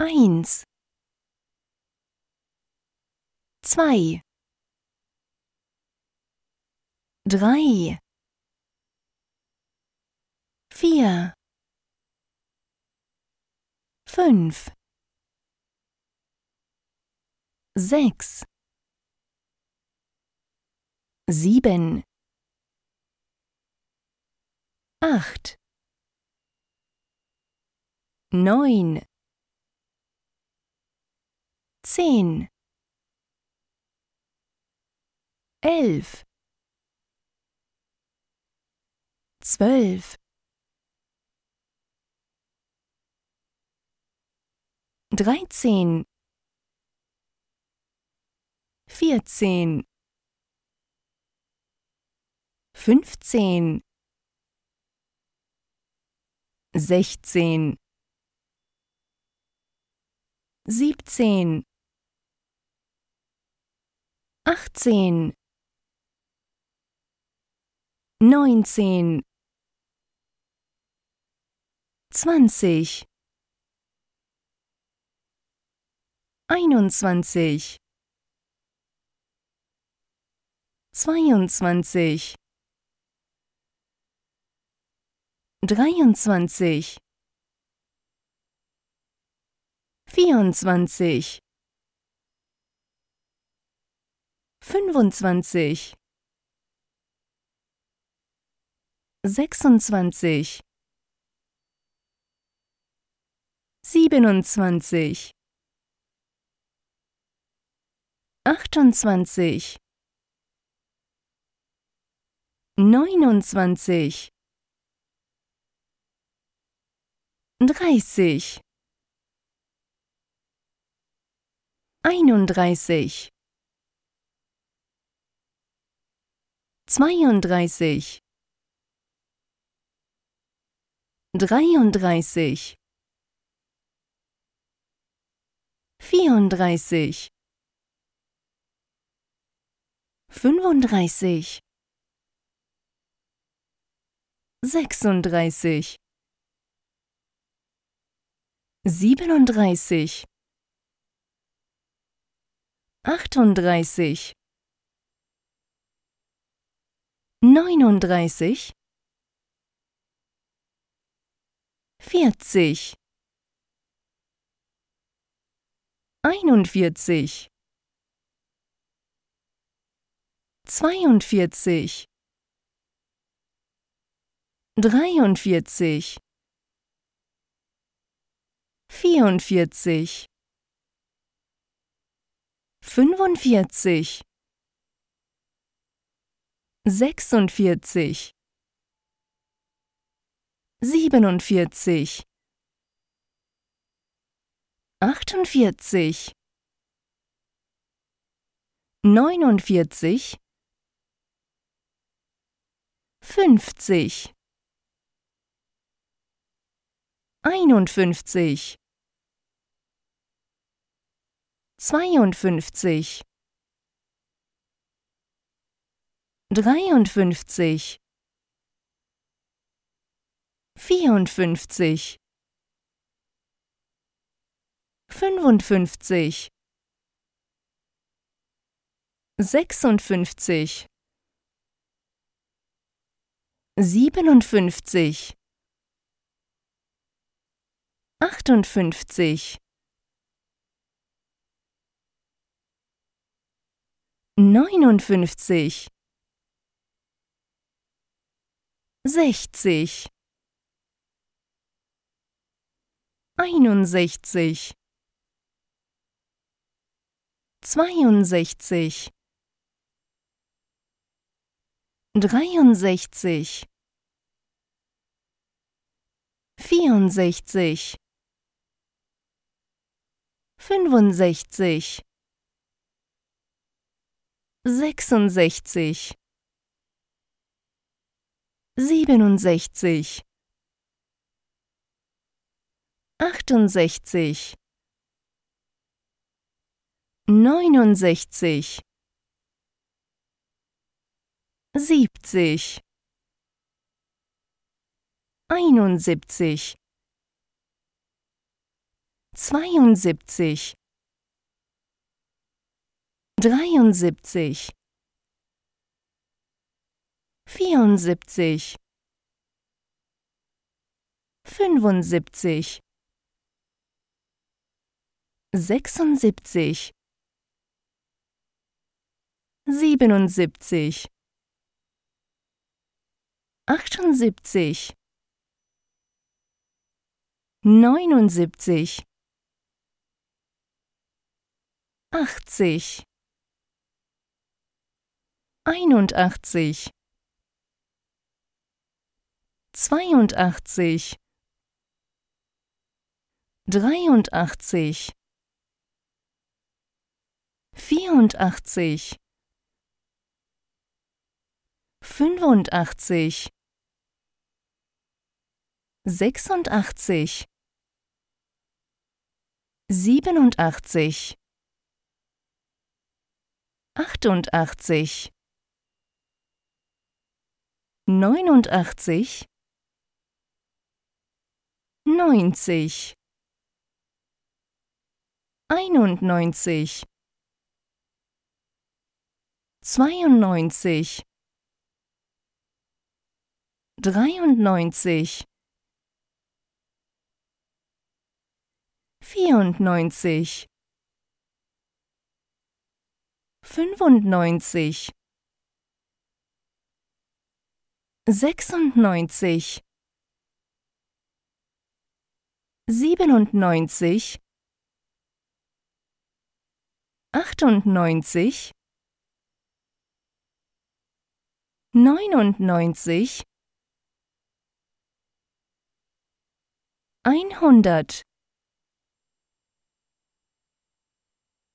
eins, zwei, drei, vier, fünf, sechs, sieben, acht, neun, zehn, elf, zwölf, dreizehn, vierzehn, fünfzehn, sechzehn, siebzehn, achtzehn, neunzehn, zwanzig, einundzwanzig, zweiundzwanzig, dreiundzwanzig, vierundzwanzig fünfundzwanzig, sechsundzwanzig, siebenundzwanzig, achtundzwanzig, neunundzwanzig, dreißig, einunddreißig 32 33 34 35 36 37 38 neununddreißig, vierzig, einundvierzig, zweiundvierzig, dreiundvierzig, vierundvierzig, fünfundvierzig sechsundvierzig, siebenundvierzig, achtundvierzig, neunundvierzig, fünfzig, einundfünfzig, zweiundfünfzig dreiundfünfzig, vierundfünfzig, fünfundfünfzig, sechsundfünfzig, siebenundfünfzig, achtundfünfzig, neunundfünfzig sechzig, einundsechzig, zweiundsechzig, dreiundsechzig, vierundsechzig, fünfundsechzig, sechsundsechzig siebenundsechzig, achtundsechzig, neunundsechzig, siebzig, einundsiebzig, zweiundsiebzig, dreiundsiebzig vierundsiebzig, fünfundsiebzig, sechsundsiebzig, siebenundsiebzig, achtundsiebzig, neunundsiebzig, achtzig, einundachtzig zweiundachtzig, dreiundachtzig, vierundachtzig, fünfundachtzig, sechsundachtzig, siebenundachtzig, achtundachtzig, neunundachtzig, neunzig, einundneunzig, zweiundneunzig, dreiundneunzig, vierundneunzig, fünfundneunzig, sechsundneunzig siebenundneunzig, achtundneunzig, neunundneunzig, einhundert